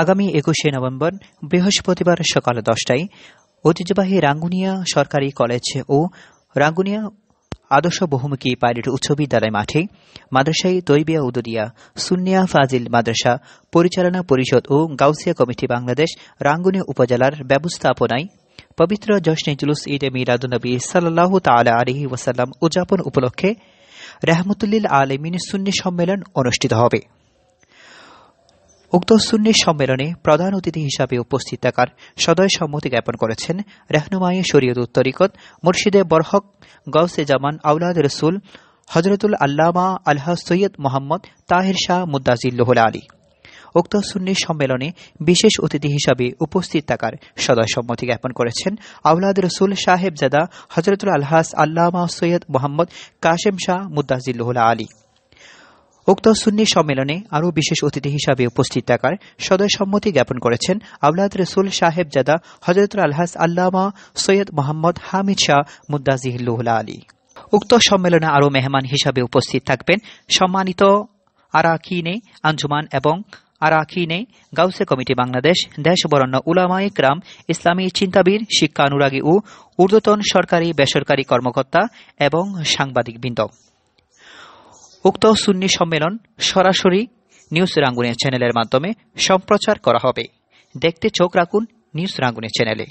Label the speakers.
Speaker 1: আগামী একুশে নভেম্বর বৃহস্পতিবার সকাল দশটায় ঐতিহ্যবাহী রাঙ্গুনিয়া সরকারি কলেজ ও রাঙ্গুনিয়া আদর্শ বহুমুখী পাইলট উচ্চ বিদ্যালয় মাঠে মাদ্রাসাই তৈবিয়া উদুদিয়া সুনিয়া ফাজিল মাদ্রাসা পরিচালনা পরিষদ ও গাউসিয়া কমিটি বাংলাদেশ রাঙ্গুনিয়া উপজেলার ব্যবস্থাপনায় পবিত্র জশ্নে জুলুস ঈদে মিরাদুনবী সাল্লাহ তালা আলহি ওয়াসাল্লাম উদযাপন উপলক্ষে রেহমতুল্লিল আলমিন সুন্নি সম্মেলন অনুষ্ঠিত হবে উক্ত সুন্নি সম্মেলনে প্রধান অতিথি হিসাবে উপস্থিত থাকার সদয় সম্মতি জ্ঞাপন করেছেন রেহনুমায়ে শরীয়ত উত্তরিকত মুর্শিদে বরহক গৌসে জামান আউলাদ রসুল হজরতুল আল্লামা আলহা সৈয়দ মোহাম্মদ তাহির শাহ লোহলা আলী উক্ত সুন্নি সম্মেলনে বিশেষ অতিথি হিসাবে উপস্থিত থাকার সদয় সম্মতি জ্ঞাপন করেছেন আউলাদ রসুল জাদা হজরতুল আলহাস আল্লামা সৈয়দ মোহাম্মদ কাশেম শাহ লোহলা আলী উক্ত সুন্নি সম্মেলনে আরও বিশেষ অতিথি হিসাবে উপস্থিত থাকার সদয় সম্মতি জ্ঞাপন করেছেন আবলাদ রসুল সাহেব জাদা হজরত আলহাস আল্লামা সৈয়দ মোহাম্মদ হামিদ শাহ মুদাজিহুল্লা আলী উক্ত সম্মেলনে আরও মেহমান হিসাবে উপস্থিত থাকবেন সম্মানিত আরাকিনে আঞ্জুমান এবং আরাকিনে গাউসে কমিটি বাংলাদেশ দেশবরণ্য উলামা ইকরাম ইসলামী চিন্তাবিদ শিক্ষা অনুরাগী ও ঊর্ধ্বতন সরকারি বেসরকারি কর্মকর্তা এবং সাংবাদিকবৃন্দ উক্ত সুন্নি সম্মেলন সরাসরি নিউজ রাঙ্গুনিয়া চ্যানেলের মাধ্যমে সম্প্রচার করা হবে দেখতে চোখ রাখুন নিউজ রাঙ্গুনের চ্যানেলে